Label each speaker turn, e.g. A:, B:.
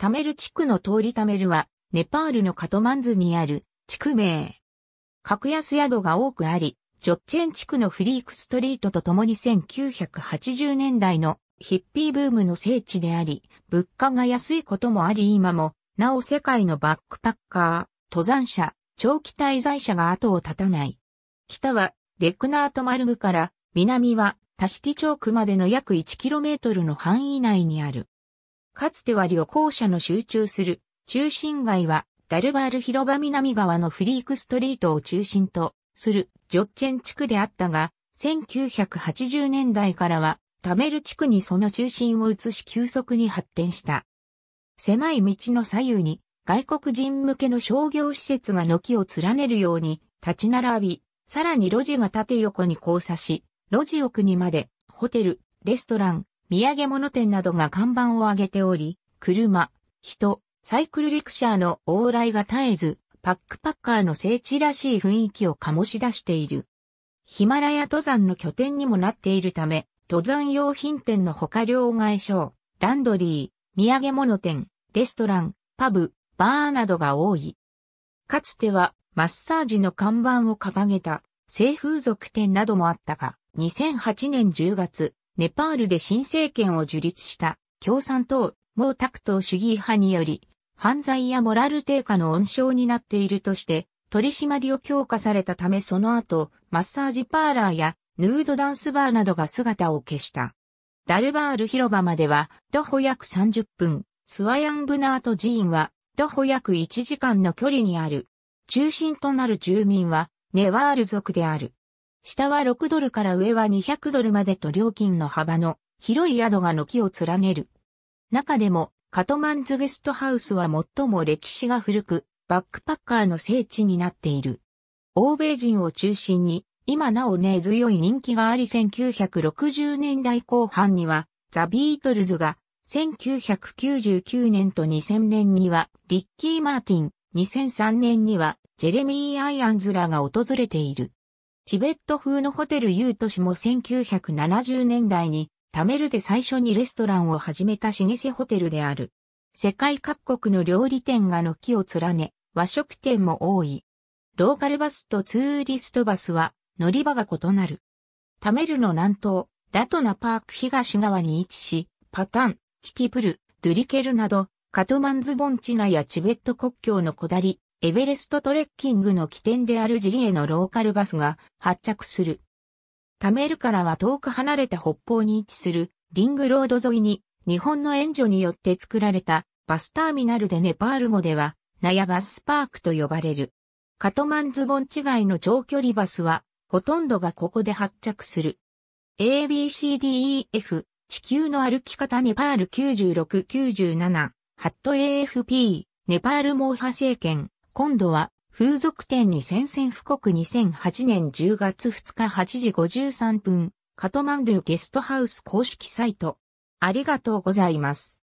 A: タメル地区の通りタメルは、ネパールのカトマンズにある地区名。格安宿が多くあり、ジョッチェン地区のフリークストリートとともに1980年代のヒッピーブームの聖地であり、物価が安いこともあり今も、なお世界のバックパッカー、登山者、長期滞在者が後を絶たない。北はレクナートマルグから、南はタヒティチョークまでの約 1km の範囲内にある。かつては旅行者の集中する中心街はダルバール広場南側のフリークストリートを中心とするジョッチェン地区であったが、1980年代からはタメル地区にその中心を移し急速に発展した。狭い道の左右に外国人向けの商業施設が軒を連ねるように立ち並び、さらに路地が縦横に交差し、路地奥にまでホテル、レストラン、土産物店などが看板を上げており、車、人、サイクルレクチャーの往来が絶えず、パックパッカーの聖地らしい雰囲気を醸し出している。ヒマラヤ登山の拠点にもなっているため、登山用品店の他両替所、ランドリー、土産物店、レストラン、パブ、バーなどが多い。かつてはマッサージの看板を掲げた性風俗店などもあったが、2008年10月、ネパールで新政権を樹立した共産党、毛沢東主義派により、犯罪やモラル低下の温床になっているとして、取り締まりを強化されたためその後、マッサージパーラーやヌードダンスバーなどが姿を消した。ダルバール広場までは、徒歩約30分、スワヤンブナート寺院は、徒歩約1時間の距離にある。中心となる住民は、ネワール族である。下は6ドルから上は200ドルまでと料金の幅の広い宿が軒を連ねる。中でも、カトマンズゲストハウスは最も歴史が古く、バックパッカーの聖地になっている。欧米人を中心に、今なお根強い人気があり1960年代後半には、ザ・ビートルズが、1999年と2000年には、リッキー・マーティン、2003年には、ジェレミー・アイアンズらが訪れている。チベット風のホテルユート氏も1970年代にタメルで最初にレストランを始めた老舗ホテルである。世界各国の料理店が軒を連ね、和食店も多い。ローカルバスとツーリストバスは乗り場が異なる。タメルの南東、ラトナパーク東側に位置し、パタン、キティプル、ドゥリケルなど、カトマンズ盆地内やチベット国境の小だり、エベレストトレッキングの起点であるジリへのローカルバスが発着する。タメルからは遠く離れた北方に位置するリングロード沿いに日本の援助によって作られたバスターミナルでネパール語ではナヤバスパークと呼ばれる。カトマンズボン違いの長距離バスはほとんどがここで発着する。ABCDEF 地球の歩き方ネパール9697ハット AFP ネパールモーハ政権今度は風俗店に宣戦布告2008年10月2日8時53分、カトマンドゥゲストハウス公式サイト。ありがとうございます。